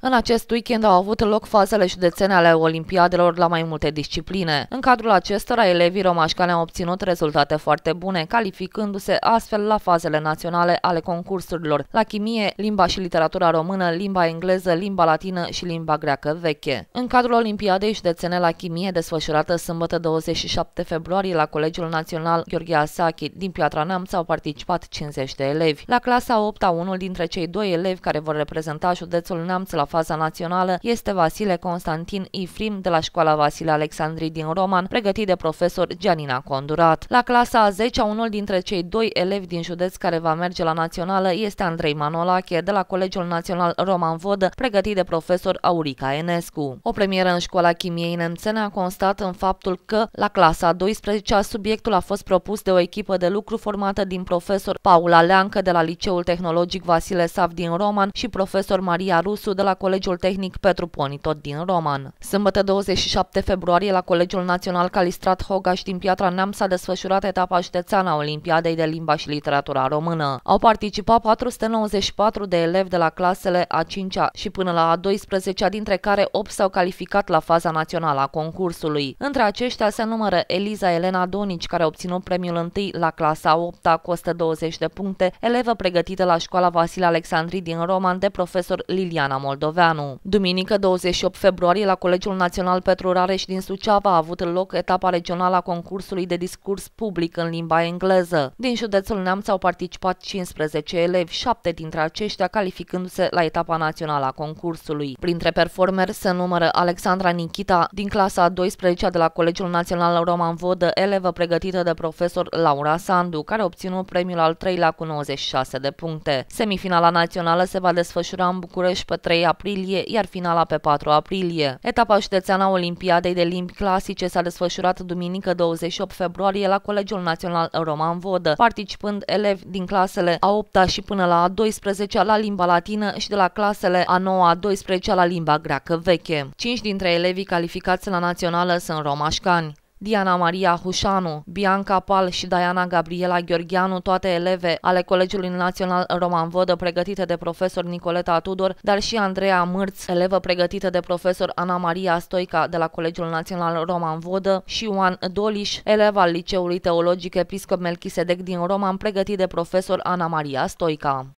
În acest weekend au avut loc fazele județene ale olimpiadelor la mai multe discipline. În cadrul acestora, elevii romașcani au obținut rezultate foarte bune, calificându-se astfel la fazele naționale ale concursurilor la chimie, limba și literatura română, limba engleză, limba latină și limba greacă veche. În cadrul olimpiadei județene la chimie, desfășurată sâmbătă 27 februarie la Colegiul Național Gheorghe Asachi din Piatra Neamț, au participat 50 de elevi. La clasa 8 -a, unul dintre cei doi elevi care vor reprezenta județul Neamț la faza națională este Vasile Constantin Ifrim de la școala Vasile Alexandrii din Roman, pregătit de profesor Gianina Condurat. La clasa a 10 -a, unul dintre cei doi elevi din județ care va merge la națională este Andrei Manolache de la Colegiul Național Roman Vodă, pregătit de profesor Aurica Enescu. O premieră în școala chimiei nemțene a constat în faptul că la clasa 12 -a, subiectul a fost propus de o echipă de lucru formată din profesor Paula Leancă de la Liceul Tehnologic Vasile Sav din Roman și profesor Maria Rusu de la Colegiul Tehnic Petru Poni, tot din Roman. Sâmbătă 27 februarie, la Colegiul Național Calistrat Hogaș din Piatra Neam s-a desfășurat etapa județeană a Olimpiadei de Limba și Literatura Română. Au participat 494 de elevi de la clasele a 5-a și până la a 12-a, dintre care 8 s-au calificat la faza națională a concursului. Între aceștia se numără Eliza Elena Donici, care a obținut premiul întâi la clasa 8-a cu 20 de puncte, elevă pregătită la școala Vasile Alexandri din Roman de profesor Liliana Moldova. Moldoveanu. Duminică 28 februarie la Colegiul Național Petru Rareș din Suceava a avut loc etapa regională a concursului de discurs public în limba engleză. Din județul Neamț au participat 15 elevi, 7 dintre aceștia calificându-se la etapa națională a concursului. Printre performeri se numără Alexandra Nikita din clasa a 12-a de la Colegiul Național Roman Vodă, elevă pregătită de profesor Laura Sandu, care obținut premiul al treilea cu 96 de puncte. Semifinala națională se va desfășura în București pe 3 aprilie aprilie, iar finala pe 4 aprilie. Etapa județeană a Olimpiadei de limbi clasice s-a desfășurat duminică 28 februarie la Colegiul Național Roman Vodă, participând elevi din clasele a 8 și până la a 12 la limba latină și de la clasele a 9 a 12 la limba greacă veche. Cinci dintre elevii calificați la națională sunt romașcani. Diana Maria Hușanu, Bianca Pal și Diana Gabriela Gheorgheanu, toate eleve ale Colegiului Național Roman Vodă, pregătite de profesor Nicoleta Tudor, dar și Andreea Mârț, elevă pregătită de profesor Ana Maria Stoica de la Colegiul Național Roman Vodă și Ioan Doliș, elev al Liceului Teologic Episcop Melchisedec din Roman, pregătit de profesor Ana Maria Stoica.